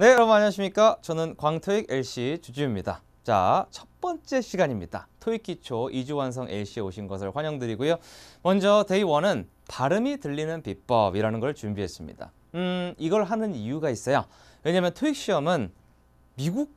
네, 여러분 안녕하십니까? 저는 광토익 LC 주주입니다. 자, 첫 번째 시간입니다. 토익 기초 2주 완성 LC에 오신 것을 환영드리고요. 먼저 데이 원은 발음이 들리는 비법이라는 걸 준비했습니다. 음, 이걸 하는 이유가 있어요. 왜냐하면 토익 시험은 미국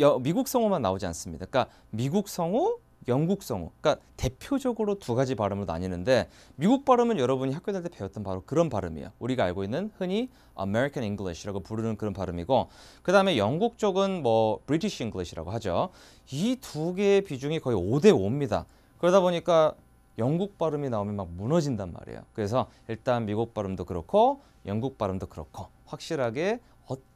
여, 미국 성우만 나오지 않습니다. 그러니까 미국 성우, 영국 성우. 그러니까 대표적으로 두 가지 발음으로 나뉘는데 미국 발음은 여러분이 학교 다닐 때 배웠던 바로 그런 발음이에요. 우리가 알고 있는 흔히 American English라고 부르는 그런 발음이고 그다음에 영국 쪽은 뭐 British English라고 하죠. 이 두 개의 비중이 거의 5대 5입니다. 그러다 보니까 영국 발음이 나오면 막 무너진단 말이에요. 그래서 일단 미국 발음도 그렇고 영국 발음도 그렇고 확실하게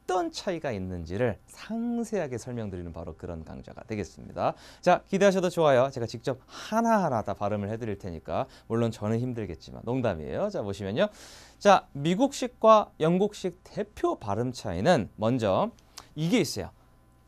어떤 차이가 있는지를 상세하게 설명드리는 바로 그런 강좌가 되겠습니다. 자, 기대하셔도 좋아요. 제가 직접 하나하나 다 발음을 해드릴 테니까 물론 저는 힘들겠지만 농담이에요. 자, 보시면요. 자, 미국식과 영국식 대표 발음 차이는 먼저 이게 있어요.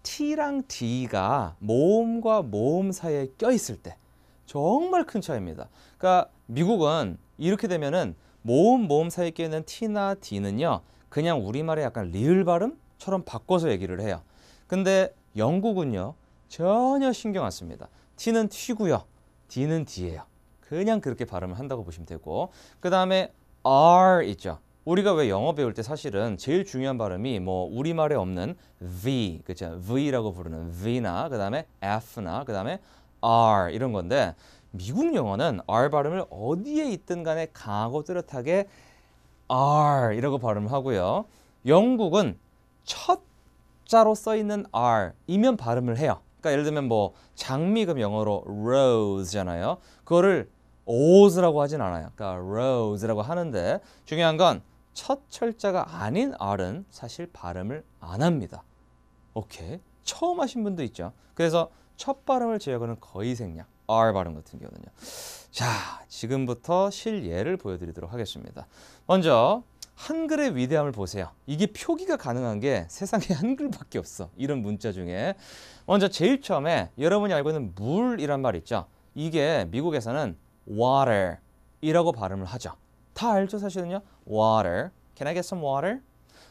T랑 D가 모음과 모음 사이에 껴있을 때 정말 큰 차이입니다. 그러니까 미국은 이렇게 되면은 모음 모음 사이에 껴있는 T나 D는요. 그냥 우리말의 약간 리을 발음처럼 바꿔서 얘기를 해요. 근데 영국은요. 전혀 신경 안 씁니다. T는 T고요. D는 D예요. 그냥 그렇게 발음을 한다고 보시면 되고 그 다음에 R 있죠. 우리가 왜 영어 배울 때 사실은 제일 중요한 발음이 뭐 우리말에 없는 V, 그죠 V라고 부르는 V나 그 다음에 F나 그 다음에 R 이런 건데 미국 영어는 R 발음을 어디에 있든 간에 강하고 뚜렷하게 R 이라고 발음하고요. 영국은 첫 자로 써 있는 R이면 발음을 해요. 그러니까 예를 들면 뭐 장미금 영어로 rose잖아요. 그거를 r o s 라고 하진 않아요. 그러니까 rose라고 하는데 중요한 건 첫 철자가 아닌 R은 사실 발음을 안 합니다. 오케이. 처음 하신 분도 있죠. 그래서 첫 발음을 제외하고는 거의 생략. R 발음 같은 경우는요. 자, 지금부터 실예를 보여드리도록 하겠습니다. 먼저 한글의 위대함을 보세요. 이게 표기가 가능한 게 세상에 한글밖에 없어. 이런 문자 중에. 먼저 제일 처음에 여러분이 알고 있는 물이란 말 있죠. 이게 미국에서는 water 이라고 발음을 하죠. 다 알죠 사실은요. water. Can I get some water?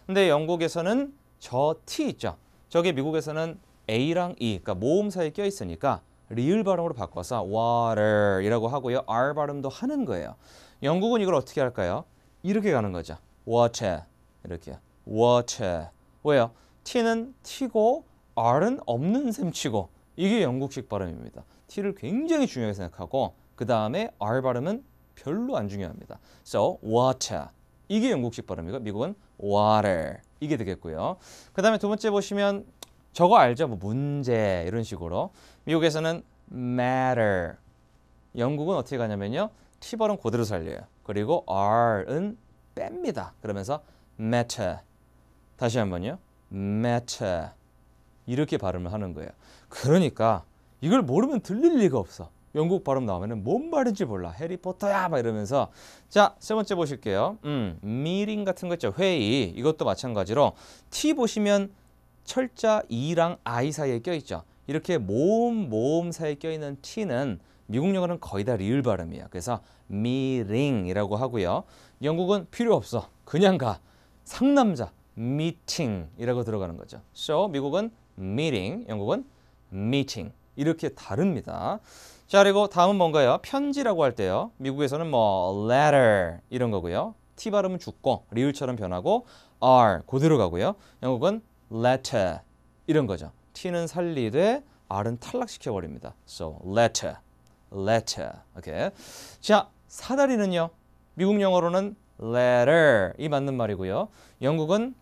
근데 영국에서는 저 T 있죠. 저게 미국에서는 A랑 E, 그러니까 모음 사에껴 있으니까 리을 발음으로 바꿔서 water이라고 하고요. r 발음도 하는 거예요. 영국은 이걸 어떻게 할까요? 이렇게 가는 거죠. water 이렇게 water 왜요? t는 t고 r은 없는 셈치고 이게 영국식 발음입니다. t를 굉장히 중요하게 생각하고 그 다음에 r 발음은 별로 안 중요합니다. So water 이게 영국식 발음이고 미국은 water 이게 되겠고요. 그 다음에 두 번째 보시면 저거 알죠? 뭐 문제 이런 식으로. 미국에서는 matter. 영국은 어떻게 가냐면요. T벌은 고대로 살려요. 그리고 R은 뺍니다. 그러면서 matter. 다시 한번요. matter. 이렇게 발음을 하는 거예요. 그러니까 이걸 모르면 들릴 리가 없어. 영국 발음 나오면 뭔 말인지 몰라. 해리포터야 막 이러면서 자, 세 번째 보실게요. 음, 미링 같은 거 있죠. 회의. 이것도 마찬가지로 T 보시면 철자 E랑 I 사이에 껴있죠. 이렇게 모음 모음 사이에 껴있는 T는 미국 영어는 거의 다 리을 발음이에요. 그래서 미링이라고 하고요. 영국은 필요 없어. 그냥 가. 상남자 미팅이라고 들어가는 거죠. So 미국은 미링, 영국은 미팅. 이렇게 다릅니다. 자 그리고 다음은 뭔가요? 편지라고 할 때요. 미국에서는 뭐 letter 이런 거고요. T 발음은 죽고 리을처럼 변하고 R 그대로 가고요. 영국은 letter 이런 거죠. T는 살리되 R은 탈락시켜 버립니다. So letter, letter. 오케이. 자 사다리는요. 미국 영어로는 letter 이 맞는 말이고요. 영국은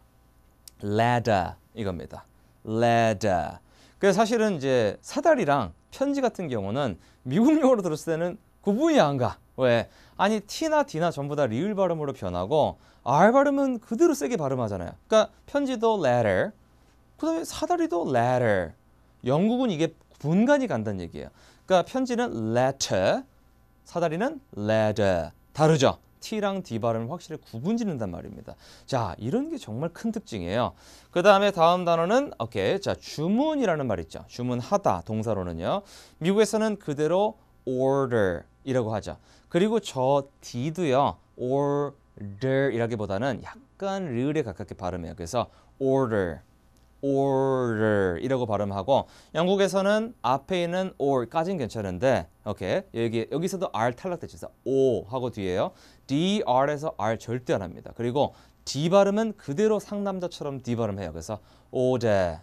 ladder 이겁니다. ladder. 그 사실은 이제 사다리랑 편지 같은 경우는 미국 영어로 들었을 때는 구분이 안 가. 왜? 아니 T나 D나 전부 다 리을 발음으로 변하고 R 발음은 그대로 세게 발음하잖아요. 그러니까 편지도 letter, 그 다음에 사다리도 letter. 영국은 이게 분간이 간다는 얘기예요. 그러니까 편지는 letter, 사다리는 ladder. 다르죠? T랑 D 발음을 확실히 구분짓는단 말입니다. 자, 이런 게 정말 큰 특징이에요. 그 다음에 다음 단어는 오케이, 자 주문이라는 말 있죠. 주문하다 동사로는요. 미국에서는 그대로 order이라고 하죠. 그리고 저 D도요. order o r e r 이라기보다는 약간 르에 가깝게 발음해요. 그래서 order, order 이라고 발음하고 영국에서는 앞에 있는 or까진 괜찮은데 오케이 여기 여기서도 r 탈락됐죠. o 하고 뒤에요. dr에서 r 절대 안 합니다. 그리고 d 발음은 그대로 상남자처럼 d 발음해요. 그래서 order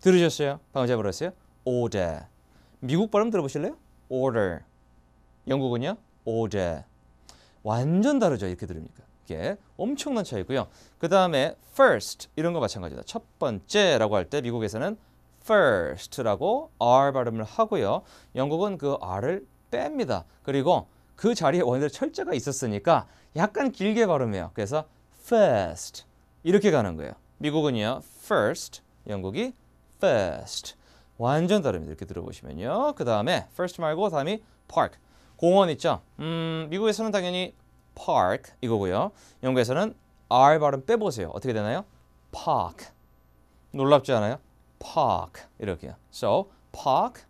들으셨어요? 방금 제가 불렀어요. order 미국 발음 들어보실래요? order 영국은요? order 완전 다르죠. 이렇게 들으니까. 이게 엄청난 차이고요. 그 다음에 first 이런 거 마찬가지다. 첫 번째라고 할 때 미국에서는 first라고 r 발음을 하고요. 영국은 그 r을 뺍니다. 그리고 그 자리에 원래 철자가 있었으니까 약간 길게 발음해요. 그래서 first 이렇게 가는 거예요. 미국은요 first, 영국이 first. 완전 다릅니다. 이렇게 들어보시면요. 그 다음에 first 말고 다음이 park. 공원 있죠? 음, 미국에서는 당연히 park 이거고요. 영국에서는 r 발음 빼보세요. 어떻게 되나요? park. 놀랍지 않아요? park 이렇게요. So park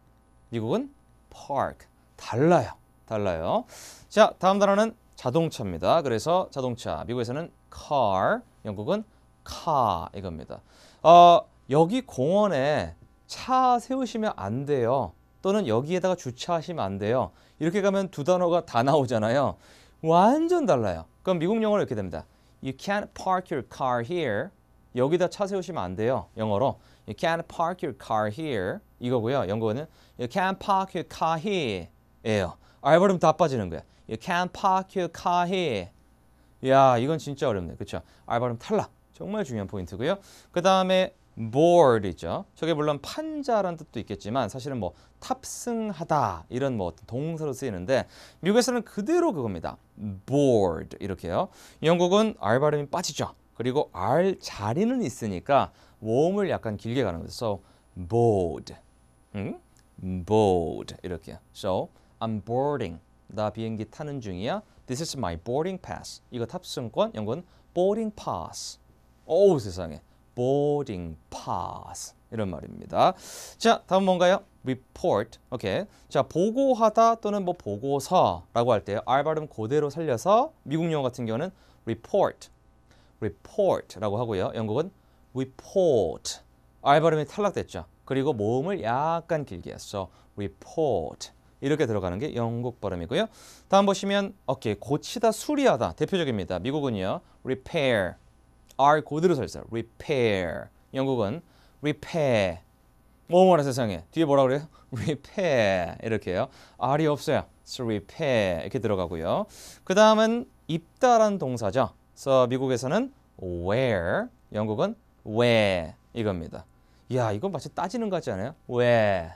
미국은 park 달라요. 달라요. 자, 다음 단어는 자동차입니다. 그래서 자동차 미국에서는 car, 영국은 car 이겁니다. 어, 여기 공원에 차 세우시면 안 돼요. 또는 여기에다가 주차하시면 안 돼요. 이렇게 가면 두 단어가 다 나오잖아요. 완전 달라요. 그럼 미국 영어로 이렇게 됩니다. You can't park your car here. 여기다 차 세우시면 안 돼요. 영어로. You can't park your car here. 이거고요. 영어는 You can't park your car here. 예요. 알 발음 다 빠지는 거예 You can't park your car here. 야 이건 진짜 어렵네. 그렇죠? 알 발음 탈락. 정말 중요한 포인트고요. 그 다음에 board이죠. 저게 물론 판자라는 뜻도 있겠지만 사실은 뭐 탑승하다 이런 뭐 동사로 쓰이는데 미국에서는 그대로 그겁니다. board 이렇게요. 영국은 R 발음이 빠지죠. 그리고 R 자리는 있으니까 모음을 약간 길게 가는 거죠. So bored, 음? b o r d 이렇게. So I'm boarding. 나 비행기 타는 중이야. This is my boarding pass. 이거 탑승권. 영국은 boarding pass. 오 세상에. boarding pass 이런 말입니다. 자, 다음 뭔가요? report. 오케이. 자, 보고하다 또는 뭐 보고서라고 할때 R 발음 그대로 살려서 미국 영어 같은 경우는 report, report라고 하고요. 영국은 report. R 발음이 탈락됐죠. 그리고 모음을 약간 길게 했어. report. 이렇게 들어가는 게 영국 발음이고요. 다음 보시면 오케이. 고치다, 수리하다. 대표적입니다. 미국은요. repair. R 고대로 서 있어요. repair. 영국은 repair. 뭐뭐라 세상에. 뒤에 뭐라 그래요? repair. 이렇게요. R이 없어요. So repair. 이렇게 들어가고요. 그 다음은 입다란 동사죠. 그래서 미국에서는 where, 영국은 where 이겁니다. 야, 이건 마치 따지는 것 같지 않아요? where.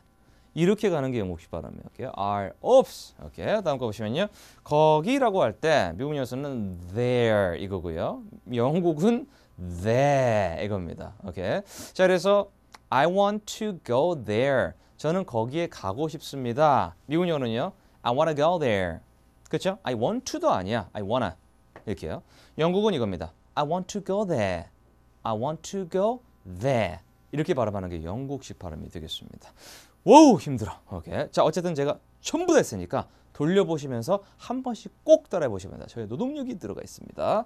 이렇게 가는 게 영국식 발음이에요. 오케이? are 없. 오케이. 다음 거 보시면요. 거기라고 할 때 미국 연서는 there 이거고요. 영국은 there 이겁니다. 오케이. 자, 그래서 I want to go there. 저는 거기에 가고 싶습니다. 미국 영어는요. I wanna go there. 그렇죠? I want to도 아니야. I wanna. 이렇게요. 영국은 이겁니다. I want to go there. I want to go there. 이렇게 발음하는 게 영국식 발음이 되겠습니다. 워우 힘들어 오케이 자 어쨌든 제가 전부 됐으니까 돌려보시면서 한 번씩 꼭 따라해 보시면 됩니 저희 노동력이 들어가 있습니다.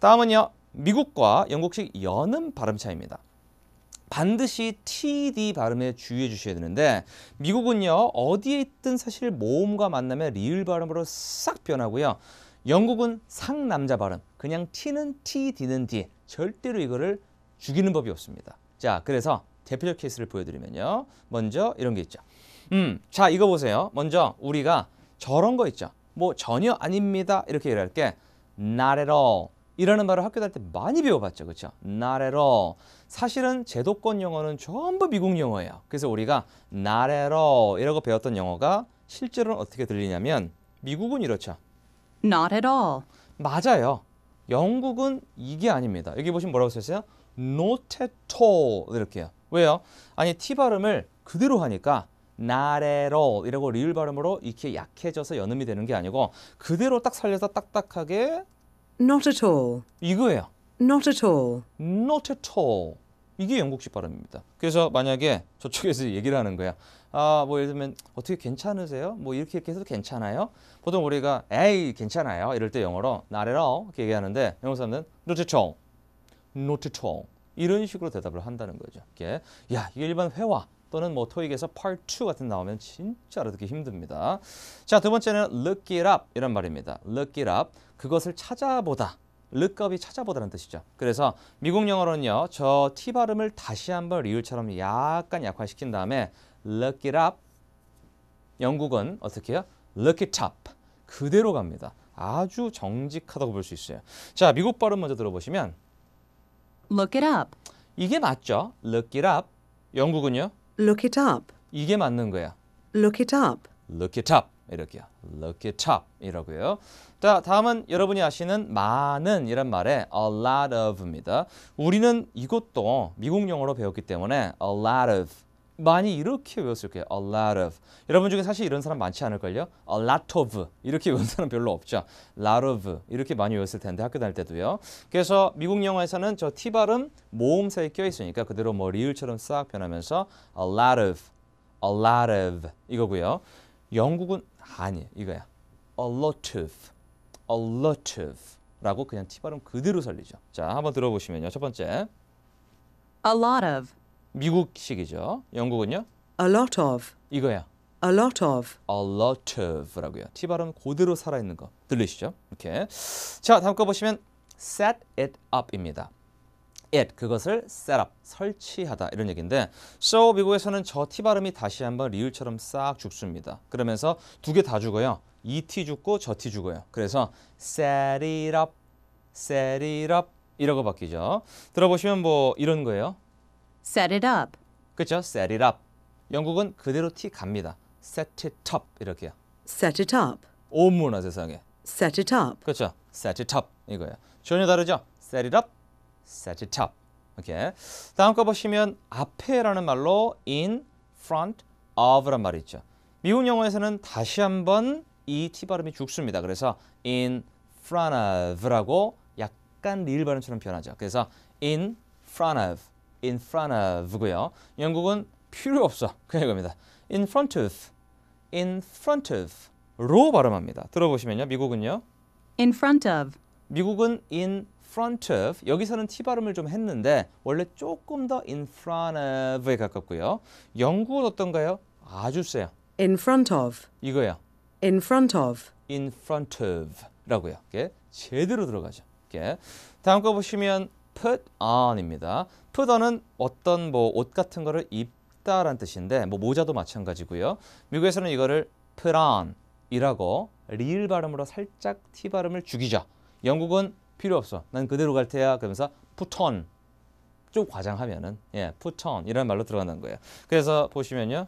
다음은요. 미국과 영국식 여는 발음 차이입니다. 반드시 TD 발음에 주의해 주셔야 되는데 미국은요. 어디에 있든 사실 모음과 만나면 리을 발음으로 싹 변하고요. 영국은 상남자 발음, 그냥 T는 T, D는 D. 절대로 이거를 죽이는 법이 없습니다. 자, 그래서 대표적 케이스를 보여드리면요. 먼저 이런 게 있죠. 음, 자 이거 보세요. 먼저 우리가 저런 거 있죠. 뭐 전혀 아닙니다. 이렇게 얘기할 게 not at all. 이라는 말을 학교 다닐 때 많이 배워봤죠. 그렇죠? not at all. 사실은 제도권 영어는 전부 미국 영어예요. 그래서 우리가 not at all 이라고 배웠던 영어가 실제로는 어떻게 들리냐면 미국은 이렇죠. not at all. 맞아요. 영국은 이게 아닙니다. 여기 보시면 뭐라고 쓰있어요 not at all 이렇게요. 왜요? 아니 T 발음을 그대로 하니까 나래로 이라고 리을 발음으로 이렇게 약해져서 연음이 되는 게 아니고 그대로 딱 살려서 딱딱하게 not at all 이거예요. not at all not at all 이게 영국식 발음입니다. 그래서 만약에 저쪽에서 얘기를 하는 거야. 아, 뭐 예를 들면 어떻게 괜찮으세요? 뭐 이렇게 이렇게 해서 괜찮아요? 보통 우리가 에이 괜찮아요 이럴 때 영어로 나래로 이렇게 얘기하는데 영국 사람들은 not at all, not at all 이런 식으로 대답을 한다는 거죠. 이게 야 이게 일반 회화 또는 뭐 토익에서 part 2 같은 나오면 진짜 알아듣기 힘듭니다. 자, 두 번째는 look it up 이런 말입니다. look it up. 그것을 찾아보다. 르컵이 찾아보다는 뜻이죠. 그래서 미국 영어로는요. 저 T 발음을 다시 한번 리을처럼 약간 약화시킨 다음에 look it up. 영국은 어떻게 해요? look it up. 그대로 갑니다. 아주 정직하다고 볼 수 있어요. 자, 미국 발음 먼저 들어보시면 Look it up. 이게 맞죠? Look it up. 영국은요? Look it up. 이게 맞는 거야. Look it up. Look it up. 이렇게요. Look it up 이라고요. 자, 다음은 여러분이 아시는 많은 이란 말에 a lot of입니다. 우리는 이것도 미국 영어로 배웠기 때문에 a lot of 많이 이렇게 외웠을 거예요. A lot of. 여러분 중에 사실 이런 사람 많지 않을걸요? A lot of. 이렇게 외운 사람 별로 없죠. lot of. 이렇게 많이 외웠을 텐데 학교 다닐 때도요. 그래서 미국 영화에서는 저 T 발음 모음 사에껴 있으니까 그대로 뭐 리을처럼 싹 변하면서 a lot of, a lot of 이거고요. 영국은 아니 이거야. a lot of, a lot of 라고 그냥 T 발음 그대로 살리죠. 자, 한번 들어보시면요. 첫 번째. a lot of 미국식이죠. 영국은요? A lot of. 이거야. A lot of. A lot of라고요. 티 발음 고대로 살아있는 거 들리시죠? 이렇게. 자, 다음 거 보시면 set it up입니다. it 그것을 set up 설치하다 이런 얘기인데 so 미국에서는 저 t 발음이 다시 한번 리을처럼 싹 죽습니다. 그러면서 두 개 다 죽어요. 이 t 죽고 저 t 죽어요. 그래서 set it up, set it up 이라고 바뀌죠. 들어보시면 뭐 이런 거예요. set it up. 그렇죠? set it up. 영국은 그대로 티 갑니다. set it up 이렇게요. set it up. 오문화 세상에. set it up. 그렇죠? set it up 이거예요. 전혀 다르죠? set it up, set it up. 이렇게. 다음 거 보시면 앞에라는 말로 in front of란 말이 있죠. 미국 영어에서는 다시 한번 이티 발음이 죽습니다. 그래서 in front of라고 약간 리을 발음처럼 변하죠. 그래서 in front of in front of고요. 영국은 필요 없어. 그냥 이겁니다. in front of, in front of 로 발음합니다. 들어보시면요. 미국은요. in front of. 미국은 in front of 여기서는 t 발음을 좀 했는데 원래 조금 더 in front of에 가깝고요. 영국은 어떤가요? 아주 세요. in front of. 이거요. in front of. in front of라고요. 이게 제대로 들어가죠. 이게 렇 다음 거 보시면 put on입니다. put on은 어떤 뭐 옷 같은 거를 입다라는 뜻인데 뭐 모자도 마찬가지고요. 미국에서는 이거를 put on이라고 리을 발음으로 살짝 티 발음을 죽이자. 영국은 필요 없어. 난 그대로 갈 테야. 그러면서 put on 좀 과장하면은 예, put on 이런 말로 들어간다는 거예요. 그래서 보시면요.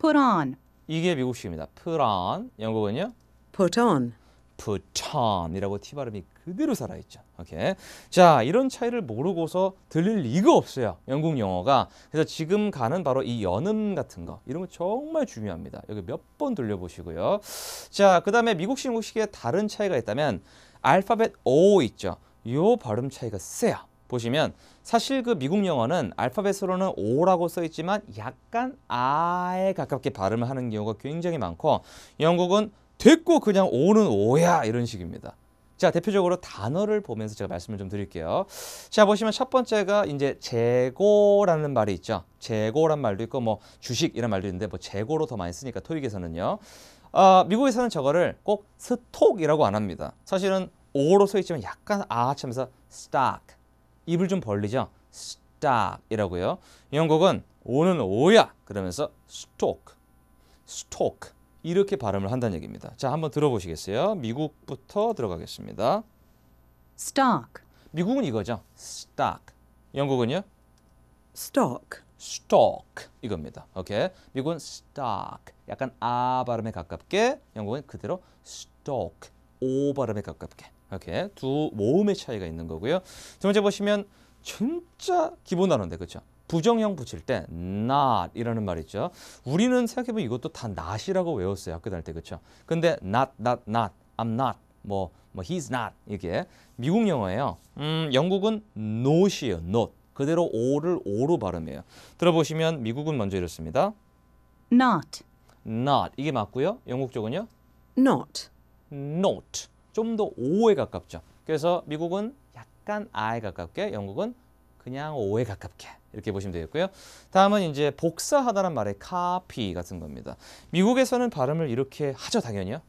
put on 이게 미국식입니다. put on 영국은요? put on put on이라고 티 발음이 그대로 살아있죠. 오케이. 자, 이런 차이를 모르고서 들릴 리가 없어요. 영국 영어가. 그래서 지금 가는 바로 이 연음 같은 거. 이런 거 정말 중요합니다. 여기 몇번 돌려보시고요. 자, 그 다음에 미국신 영국식의 다른 차이가 있다면 알파벳 O 있죠. 요 발음 차이가 세요. 보시면 사실 그 미국 영어는 알파벳으로는 O라고 써있지만 약간 아에 가깝게 발음을 하는 경우가 굉장히 많고 영국은 됐고 그냥 O는 O야 이런 식입니다. 자, 대표적으로 단어를 보면서 제가 말씀을 좀 드릴게요. 자, 보시면 첫 번째가 이제 재고라는 말이 있죠. 재고란 말도 있고 뭐 주식이란 말도 있는데 뭐 재고로 더 많이 쓰니까 토익에서는요. 아, 미국에서는 저거를 꼭 스톡이라고 안 합니다. 사실은 오로 써 있지만 약간 아참 해서 stock 입을 좀 벌리죠. stock이라고요. 영국은 오는 오야 그러면서 stock, stock 이렇게 발음을 한다는 얘기입니다. 자, 한번 들어보시겠어요? 미국부터 들어가겠습니다. stock, 미국은 이거죠. stock. 영국은요? stock, stock 이겁니다. 오케이. 미국은 stock. 약간 아 발음에 가깝게 영국은 그대로 stock. 오 발음에 가깝게. 오케이. 두 모음의 차이가 있는 거고요. 두 번째 보시면 진짜 기본 단어인데 그렇죠? 부정형 붙일 때 not 이라는 말 있죠. 우리는 생각해보면 이것도 다 not이라고 외웠어요. 학교 다닐 때 그렇죠. 근데 not, not, not, I'm not, 뭐, 뭐 he's not 이게 미국 영어예요. 음, 영국은 not이에요. not. 그대로 오를 오로 발음해요. 들어보시면 미국은 먼저 이렇습니다. not. not 이게 맞고요. 영국 쪽은요? not. not. 좀더 오에 가깝죠. 그래서 미국은 약간 아에 가깝게 영국은 그냥 5에 가깝게 이렇게 보시면 되겠고요. 다음은 이제 복사하다란 말의 copy 같은 겁니다. 미국에서는 발음을 이렇게 하죠, 당연히요.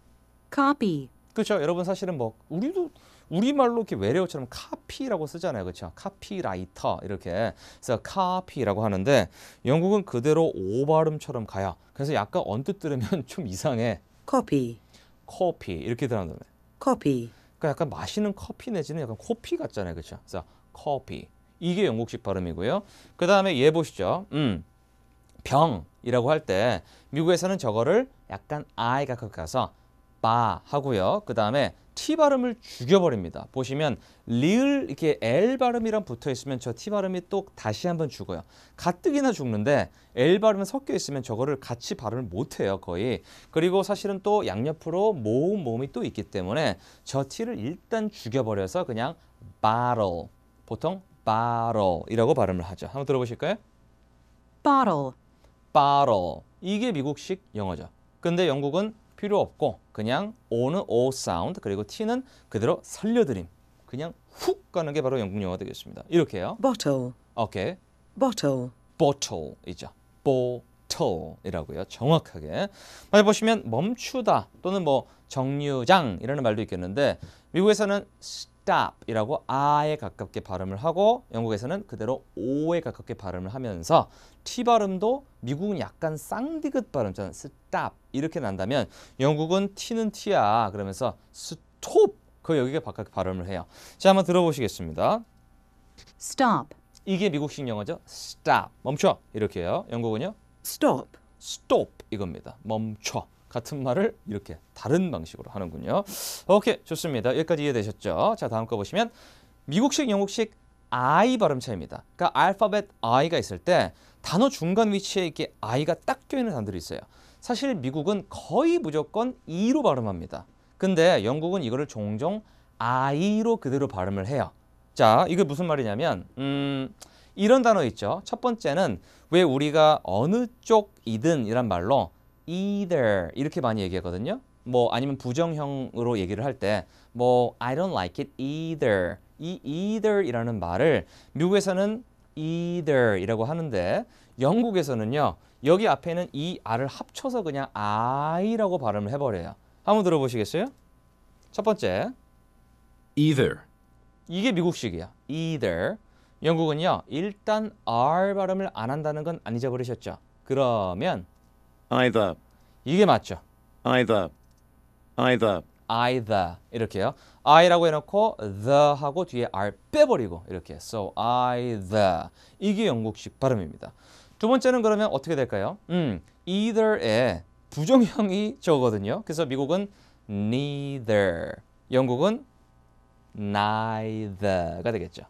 copy. 그렇죠. 여러분 사실은 뭐 우리도 우리말로 이렇게 외래어처럼 카피라고 쓰잖아요. 그렇죠? 카피라이터 이렇게 그래서 카피라고 하는데 영국은 그대로 오 발음처럼 가야 그래서 약간 언뜻 들으면 좀 이상해. 커피. 커피 이렇게 들어간다면. 커피. 그러니까 약간 마시는 커피 내지는 약간 코피 같잖아요. 그렇죠? 그래서 커피. 이게 영국식 발음이고요. 그 다음에 얘 보시죠. 음, 병이라고 할 때 미국에서는 저거를 약간 I 가까이 가서 바 하고요. 그 다음에 T 발음을 죽여버립니다. 보시면 리을 이렇게 L 발음이랑 붙어 있으면 저 T 발음이 또 다시 한번 죽어요. 가뜩이나 죽는데 L 발음이 섞여 있으면 저거를 같이 발음을 못해요 거의. 그리고 사실은 또 양옆으로 모음 모음이 또 있기 때문에 저 T를 일단 죽여버려서 그냥 battle 보통 bottle이라고 발음을 하죠. 한번 들어보실까요? bottle. bottle. 이게 미국식 영어죠. 근데 영국은 필요 없고 그냥 오는오 사운드 그리고 t는 그대로 살려드림. 그냥 훅 가는 게 바로 영국 영어 되겠습니다. 이렇게요. bottle. 오케이. bottle. bottle이죠. bottle이라고요. 정확하게. 만약 보시면 멈추다 또는 뭐 정류장 이라는 말도 있겠는데 미국에서는 stop이라고 아에 가깝게 발음을 하고 영국에서는 그대로 오에 가깝게 발음을 하면서 t 발음도 미국은 약간 쌍디귿 발음처럼 stop 이렇게 난다면 영국은 t는 t야 그러면서 stop 그 여기가 바깥 발음을 해요. 자 한번 들어보시겠습니다. stop 이게 미국식 영어죠. stop 멈춰 이렇게요. 영국은요. stop stop 이겁니다. 멈춰 같은 말을 이렇게 다른 방식으로 하는군요. 오케이, 좋습니다. 여기까지 이해되셨죠? 자, 다음 거 보시면 미국식, 영국식 I 발음 차이입니다. 그러니까 알파벳 I가 있을 때 단어 중간 위치에 이렇게 I가 딱 껴있는 단들이 있어요. 사실 미국은 거의 무조건 E로 발음합니다. 근데 영국은 이거를 종종 I로 그대로 발음을 해요. 자, 이게 무슨 말이냐면 음, 이런 단어 있죠. 첫 번째는 왜 우리가 어느 쪽이든 이란 말로 either 이렇게 많이 얘기하거든요. 뭐 아니면 부정형으로 얘기를 할 때 뭐 I don't like it either 이 either이라는 말을 미국에서는 either이라고 하는데 영국에서는요 여기 앞에는 이 r을 합쳐서 그냥 I라고 발음을 해버려요. 한번 들어보시겠어요? 첫 번째 either 이게 미국식이야. either 영국은요 일단 R 발음을 안 한다는 건안 잊어버리셨죠? 그러면 either 이게 맞죠. either either either 이렇게요. I라고 해놓고 the 하고 뒤에 R 빼버리고 이렇게 so either 이게 영국식 발음입니다. 두 번째는 그러면 어떻게 될까요? 음, either의 부정형이 저거든요. 그래서 미국은 neither, 영국은 neither가 되겠죠.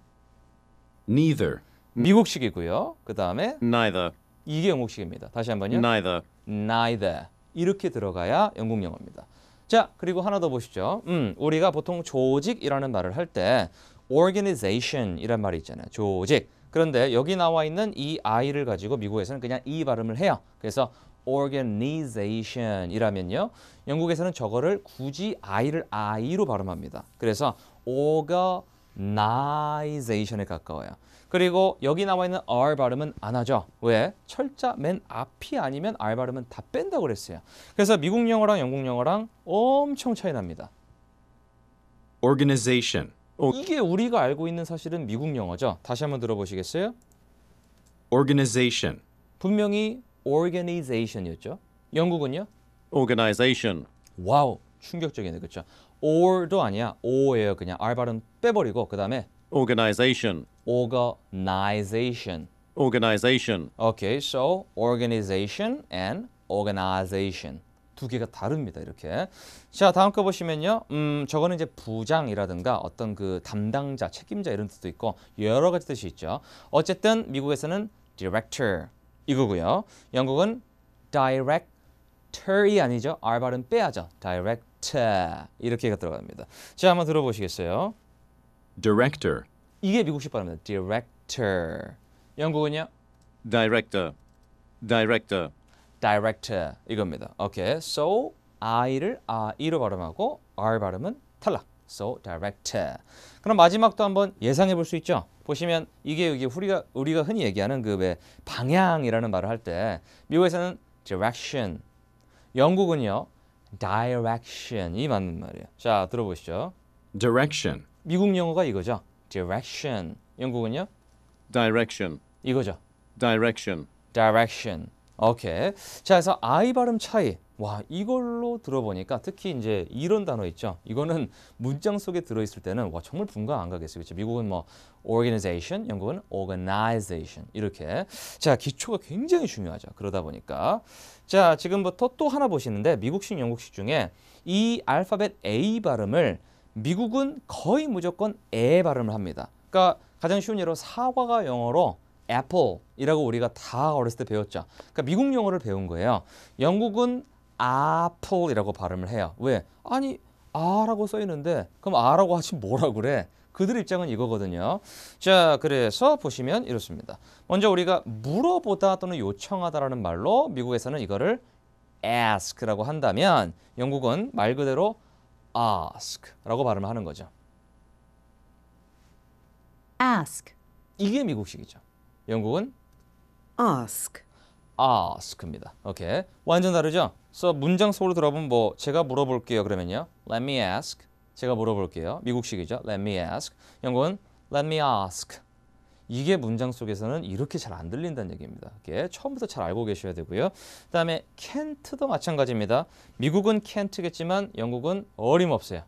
neither 미국식이고요. 그 다음에 neither 이게 영국식입니다. 다시 한번요. Neither. Neither. 이렇게 들어가야 영국 영어입니다. 자, 그리고 하나 더 보시죠. 음, 우리가 보통 조직이라는 말을 할 때 organization 이란 말이 있잖아요. 조직. 그런데 여기 나와 있는 이 i를 가지고 미국에서는 그냥 이 발음을 해요. 그래서 organization 이라면요. 영국에서는 저거를 굳이 i를 i로 발음합니다. 그래서 organization에 가까워요. 그리고 여기 나와 있는 R 발음은 안 하죠. 왜? 철자 맨 앞이 아니면 R 발음은 다 뺀다고 그랬어요. 그래서 미국 영어랑 영국 영어랑 엄청 차이 납니다. organization 어. 이게 우리가 알고 있는 사실은 미국 영어죠. 다시 한번 들어보시겠어요? organization 분명히 organization이었죠. 영국은요? organization 와우 충격적이네 그렇죠. or도 아니야 o예요 그냥 R 발음 빼버리고 그 다음에 organization organization. organization. Okay, so organization and organization. 두 개가 다릅니다. 이렇게. 자, 다음 거 보시면요. 음, 저거는 이제 부장이라든가 어떤 그 담당자, 책임자 이런 뜻도 있고 여러 가지 뜻이 있죠. 어쨌든 미국에서는 director 이거고요. 영국은 director이 아니죠. R 발음 빼야죠. director 이렇게 가 들어갑니다. 자, 한번 들어보시겠어요? director 이게 미국식 발음입니다. director. 영국은요? director. director. director 이겁니다. 오케이. so i를 아 이로 발음하고 r 발음은 탈락. so director. 그럼 마지막도 한번 예상해 볼 수 있죠? 보시면 이게 여기 우리가 우리가 흔히 얘기하는 그왜 방향이라는 말을 할 때 미국에서는 direction. 영국은요. direction 이 맞는 말이에요. 자, 들어보시죠. direction. 미국 영어가 이거죠. direction. 영국은요? direction. 이거죠. direction. direction. 오케이. 자, 그래서 I 발음 차이. 와, 이걸로 들어보니까 특히 이제 이런 단어 있죠. 이거는 문장 속에 들어있을 때는 와, 정말 분가 안 가겠어요. 그렇죠? 미국은 뭐 organization, 영국은 organization 이렇게. 자, 기초가 굉장히 중요하죠. 그러다 보니까 자, 지금부터 또 하나 보시는데 미국식 영국식 중에 이 알파벳 A 발음을 미국은 거의 무조건 에 발음을 합니다. 그러니까 가장 쉬운 예로 사과가 영어로 애플이라고 우리가 다 어렸을 때 배웠죠. 그러니까 미국 영어를 배운 거예요. 영국은 아플이라고 발음을 해요. 왜? 아니 아라고 써 있는데 그럼 아라고 하지 뭐라 그래? 그들 입장은 이거거든요. 자, 그래서 보시면 이렇습니다. 먼저 우리가 물어보다 또는 요청하다라는 말로 미국에서는 이거를 ask라고 한다면 영국은 말 그대로 ask라고 발음을 하는 거죠. ask 이게 미국식이죠. 영국은 ask ask입니다. 오케이. 완전 다르죠? 그래서 문장 속으로 들어보면 뭐 제가 물어볼게요. 그러면요. let me ask 제가 물어볼게요. 미국식이죠. let me ask. 영국은 let me ask 이게 문장 속에서는 이렇게 잘 안 들린다는 얘기입니다. 이게 처음부터 잘 알고 계셔야 되고요. 그다음에 can't도 마찬가지입니다. 미국은 can't겠지만 영국은 어림없어요.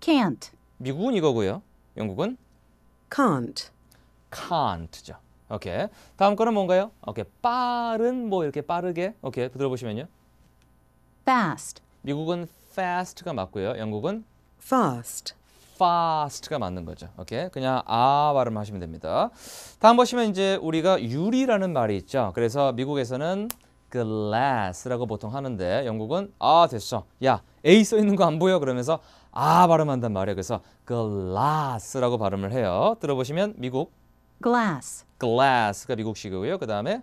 can't. 미국은 이거고요. 영국은 can't. can't죠. 오케이. 다음 거는 뭔가요? 오케이. 빠른 뭐 이렇게 빠르게. 오케이. 들어보시면요. fast. 미국은 fast가 맞고요. 영국은 fast. fast가 맞는 거죠. 오케이. 그냥 아 발음하시면 됩니다. 다음 보시면 이제 우리가 유리라는 말이 있죠. 그래서 미국에서는 glass라고 보통 하는데 영국은 아 됐어. 야, A 써 있는 거 안 보여 그러면서 아 발음한단 말이에요. 그래서 glass라고 발음을 해요. 들어보시면 미국 glass. glass가 미국식이고요. 그다음에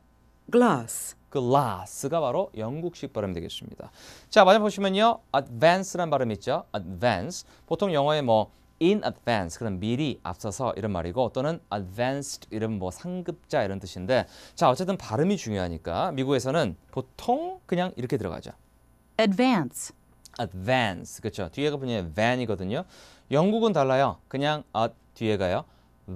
glass. glass가 바로 영국식 발음이 되겠습니다. 자, 만약 보시면요. advance란 발음 있죠? advance. 보통 영어에 뭐 in advance 그럼 미리 앞서서 이런 말이고 또는 advanced 이런 뭐 상급자 이런 뜻인데 자 어쨌든 발음이 중요하니까 미국에서는 보통 그냥 이렇게 들어가죠. advance advance 그렇죠 뒤에가 보면 van이거든요. 영국은 달라요. 그냥 a 아, 뒤에가요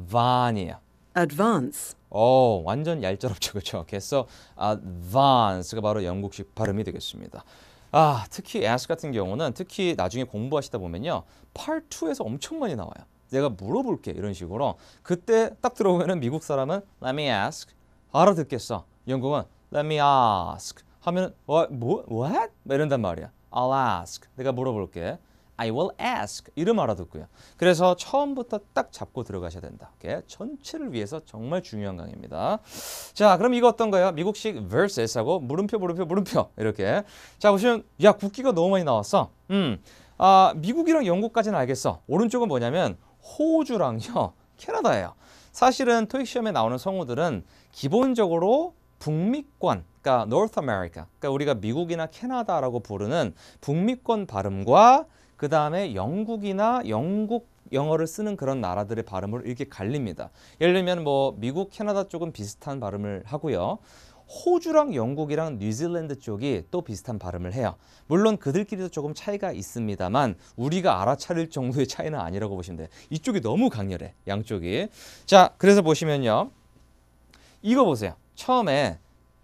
van이에요. advance 오 완전 얄짤없죠 그렇죠. 그래서 advance가 바로 영국식 발음이 되겠습니다. 아, 특히 ask 같은 경우는 특히 나중에 공부하시다 보면요. part 2에서 엄청 많이 나와요. 내가 물어볼게 이런 식으로 그때 딱 들어오면은 미국 사람은 let me ask 알아듣겠어. 영국은 let me ask 하면 what, 어, 뭐, what? 막 이런단 말이야. I'll ask 내가 물어볼게. I will ask 이름 알아듣고요. 그래서 처음부터 딱 잡고 들어가셔야 된다. 오케이? 전체를 위해서 정말 중요한 강의입니다. 자, 그럼 이거 어떤가요? 미국식 verses하고 물음표, 물음표, 물음표 이렇게. 자, 보시면 야 국기가 너무 많이 나왔어. 음, 아 미국이랑 영국까지는 알겠어. 오른쪽은 뭐냐면 호주랑요 캐나다예요. 사실은 토익 시험에 나오는 성우들은 기본적으로 북미권, 그러니까 North America, 그러니까 우리가 미국이나 캐나다라고 부르는 북미권 발음과 그 다음에 영국이나 영국 영어를 쓰는 그런 나라들의 발음을 이렇게 갈립니다. 예를 들면 뭐 미국, 캐나다 쪽은 비슷한 발음을 하고요. 호주랑 영국이랑 뉴질랜드 쪽이 또 비슷한 발음을 해요. 물론 그들끼리도 조금 차이가 있습니다만 우리가 알아차릴 정도의 차이는 아니라고 보시면 돼요. 이쪽이 너무 강렬해, 양쪽이. 자, 그래서 보시면요. 이거 보세요. 처음에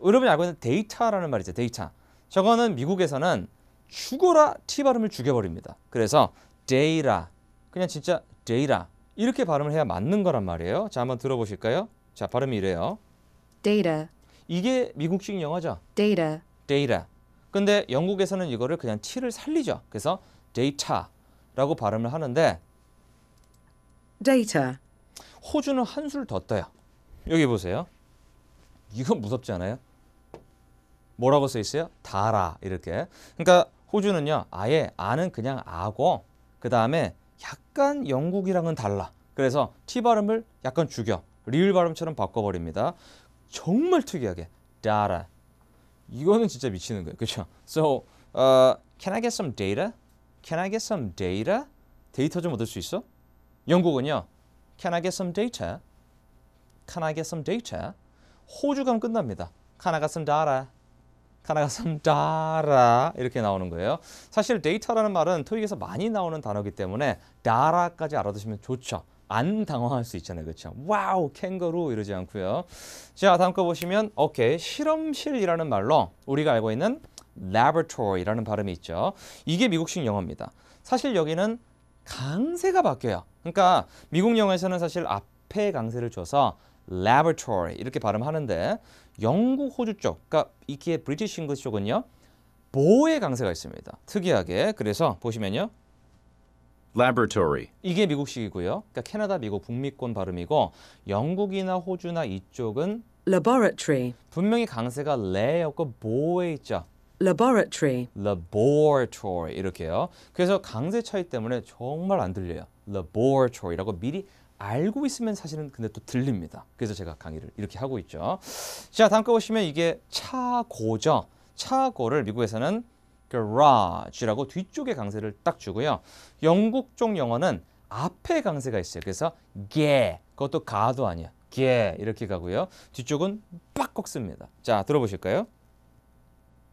여러분이 알고 있는 데이터라는 말이죠, 데이터. 저거는 미국에서는 죽어라 T 발음을 죽여버립니다. 그래서 데이라 그냥 진짜 데이라 이렇게 발음을 해야 맞는 거란 말이에요. 자 한번 들어보실까요? 자 발음이 이래요. 데이라 이게 미국식 영어죠. 데이라 데이라 근데 영국에서는 이거를 그냥 T를 살리죠. 그래서 데이터라고 발음을 하는데 데이 t 호주는 한 술 더 떠요. 여기 보세요. 이건 무섭지 않아요? 뭐라고 써 있어요? 다라 이렇게. 그러니까 호주는요. 아예 아는 그냥 아고 그 다음에 약간 영국이랑은 달라. 그래서 티 발음을 약간 죽여 리을 발음처럼 바꿔버립니다. 정말 특이하게 d a 이거는 진짜 미치는 거예요. 그렇죠? So, uh, can I get some data? Can I get some data? 데이터 좀 얻을 수 있어? 영국은요. Can I get some data? Can I get some data? 호주감 끝납니다. Can I get some data? 카나가 섬다라 이렇게 나오는 거예요. 사실 데이터라는 말은 토익에서 많이 나오는 단어기 때문에 다라까지 알아두시면 좋죠. 안 당황할 수 있잖아요. 그렇죠? 와우, 캥거루 이러지 않고요. 자, 다음 거 보시면 오케이, 실험실이라는 말로 우리가 알고 있는 laboratory라는 발음이 있죠. 이게 미국식 영어입니다. 사실 여기는 강세가 바뀌어요. 그러니까 미국 영어에서는 사실 앞에 강세를 줘서 laboratory 이렇게 발음하는데 영국, 호주 쪽, 그러니까 이게 브리티시 잉글리 쪽은요. 보의 강세가 있습니다. 특이하게 그래서 보시면요. laboratory 이게 미국식이고요. 그러니까 캐나다, 미국, 북미권 발음이고 영국이나 호주나 이쪽은 laboratory 분명히 강세가 레였고 보에 있죠. laboratory laboratory 이렇게요. 그래서 강세 차이 때문에 정말 안 들려요. laboratory라고 미리 알고 있으면 사실은 근데 또 들립니다. 그래서 제가 강의를 이렇게 하고 있죠. 자, 다음 거 보시면 이게 차고죠. 차고를 미국에서는 garage라고 뒤쪽에 강세를 딱 주고요. 영국 쪽 영어는 앞에 강세가 있어요. 그래서 게 그것도 가도 아니야. 게 이렇게 가고요. 뒤쪽은 빡 꺾습니다. 자, 들어보실까요?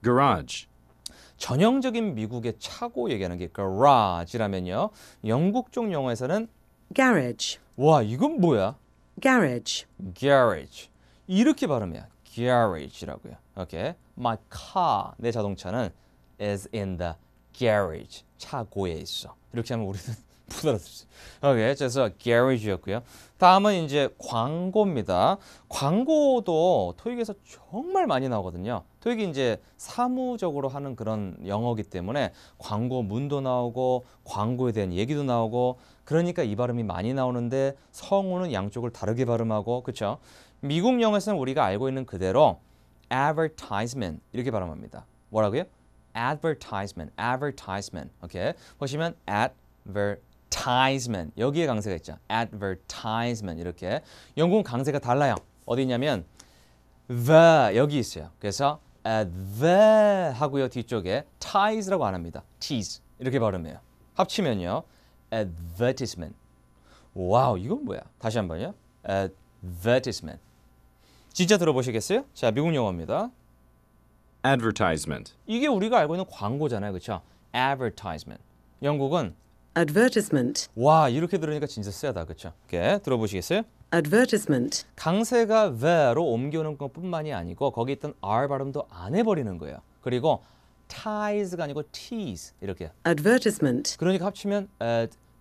garage 전형적인 미국의 차고 얘기하는 게 garage라면요. 영국 쪽 영어에서는 garage. 와, 이건 뭐야? garage. garage. 이렇게 발음해요. garage라고요. 오케이. My car, 내 자동차는 is in the garage. 차고에 있어. 이렇게 하면 우리는 못알아어요 오케이, 그래서 garage였고요. 다음은 이제 광고입니다. 광고도 토익에서 정말 많이 나오거든요. 토익이 이제 사무적으로 하는 그런 영어기 때문에 광고 문도 나오고 광고에 대한 얘기도 나오고 그러니까 이 발음이 많이 나오는데 성우는 양쪽을 다르게 발음하고 그렇죠? 미국 영어에서는 우리가 알고 있는 그대로 advertisement 이렇게 발음합니다. 뭐라고요? advertisement, advertisement. 오케이. 보시면 adver advertisement 여기에 강세가 있죠. advertisement 이렇게 영국 강세가 달라요. 어디냐면 the 여기 있어요. 그래서 아, the 하고요 뒤쪽에 ties라고 안 합니다. tees 이렇게 발음해요. 합치면요 advertisement. 와우 이건 뭐야? 다시 한번요. advertisement. 진짜 들어보시겠어요? 자 미국 영어입니다. advertisement. 이게 우리가 알고 있는 광고잖아요, 그렇죠? advertisement. 영국은 advertisement. 와 이렇게 들으니까 진짜 세다 그렇죠? 이렇게 들어보시겠어요? advertisement. 강세가 the로 옮겨오는 것뿐만이 아니고 거기 있던 r 발음도 안 해버리는 거예요. 그리고 ties가 아니고 tees 이렇게. advertisement. 그러니까 합치면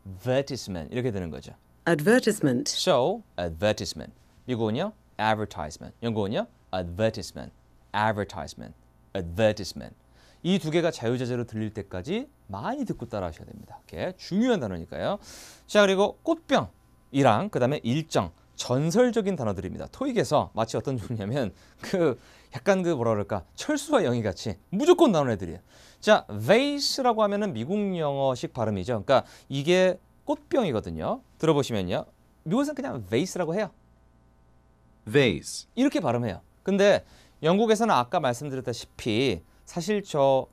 advertisement 이렇게 되는 거죠. advertisement. So advertisement. 미국은요 advertisement. 영국은요 advertisement. advertisement. advertisement. 이두 개가 자유자재로 들릴 때까지 많이 듣고 따라하셔야 됩니다. 이게 중요한 단어니까요. 자 그리고 꽃병이랑 그다음에 일정 전설적인 단어들입니다. 토익에서 마치 어떤 종류냐면 그 약간 그 뭐라 그럴까 철수와 영희 같이 무조건 나오 애들이에요. 자 vase라고 하면은 미국 영어식 발음이죠. 그러니까 이게 꽃병이거든요. 들어보시면요. 미국에서는 그냥 vase라고 해요. vase 이렇게 발음해요. 근데 영국에서는 아까 말씀드렸다시피 사실 저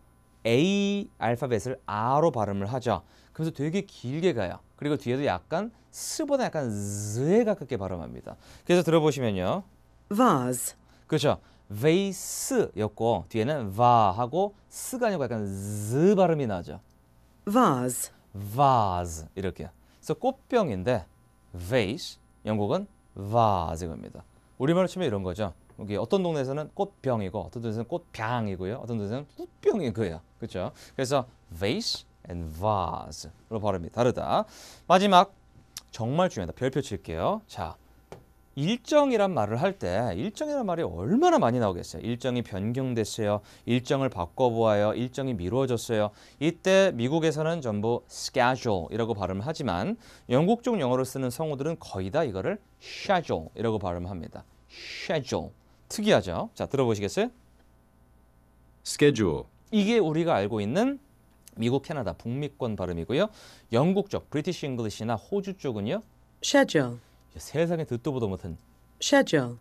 A 알파벳을 R로 발음을 하죠. 그래서 되게 길게 가요. 그리고 뒤에도 약간 스보다 약간 z에 가깝게 발음합니다. 그래서 들어보시면요. 그렇죠. vase. 그렇죠. vase였고 뒤에는 va하고 s가 아니고 약간 z 발음이 나죠. vase. vase 이렇게. 그래서 꽃병인데 vase 영국은 vase입니다. 우리말로 치면 이런 거죠. 여기 어떤 동네에서는 꽃병이고 어떤 동네에서는 꽃병이고요. 어떤 동네에서는 꽃병이고요. 그렇죠? 그래서 vase and vase로 발음이 다르다. 마지막 정말 중요하다. 별표 칠게요. 자, 일정이란 말을 할 때 일정이란 말이 얼마나 많이 나오겠어요. 일정이 변경됐어요. 일정을 바꿔보아요. 일정이 미루어졌어요. 이때 미국에서는 전부 schedule이라고 발음 하지만 영국 쪽영어로 쓰는 성우들은 거의 다 이거를 schedule이라고 발음합니다. schedule. 특이하죠. 자, 들어보시겠어요? schedule 이게 우리가 알고 있는 미국, 캐나다, 북미권 발음이고요. 영국 쪽, 브리티시 잉글리시나 호주 쪽은요. schedule 세상에 듣도 보도 못한 schedule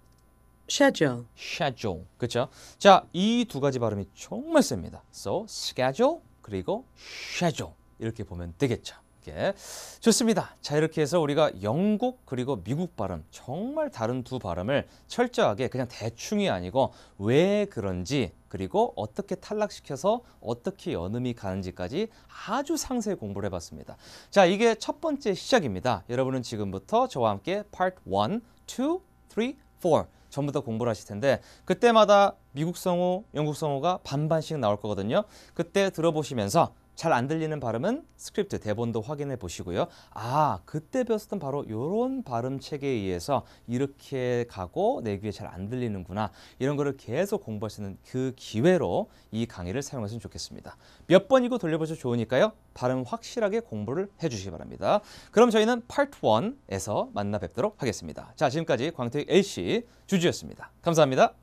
schedule schedule 그렇죠? 자, 이 두 가지 발음이 정말 셉니다. so schedule 그리고 schedule 이렇게 보면 되겠죠. 함께. 좋습니다. 자 이렇게 해서 우리가 영국 그리고 미국 발음 정말 다른 두 발음을 철저하게 그냥 대충이 아니고 왜 그런지 그리고 어떻게 탈락시켜서 어떻게 연음이 가는지까지 아주 상세히 공부를 해봤습니다. 자 이게 첫 번째 시작입니다. 여러분은 지금부터 저와 함께 Part 1, 2, 3, 4 전부 다 공부를 하실 텐데 그때마다 미국 성우, 영국 성우가 반반씩 나올 거거든요. 그때 들어보시면서 잘안 들리는 발음은 스크립트 대본도 확인해 보시고요. 아 그때 배웠던 바로 이런 발음 체계에 의해서 이렇게 가고 내 귀에 잘 안 들리는구나 이런 거를 계속 공부할 수 있는 그 기회로 이 강의를 사용하시면 좋겠습니다. 몇 번이고 돌려보셔도 좋으니까요. 발음 확실하게 공부를 해주시기 바랍니다. 그럼 저희는 파트 1에서 만나 뵙도록 하겠습니다. 자 지금까지 광택 A씨 주주였습니다. 감사합니다.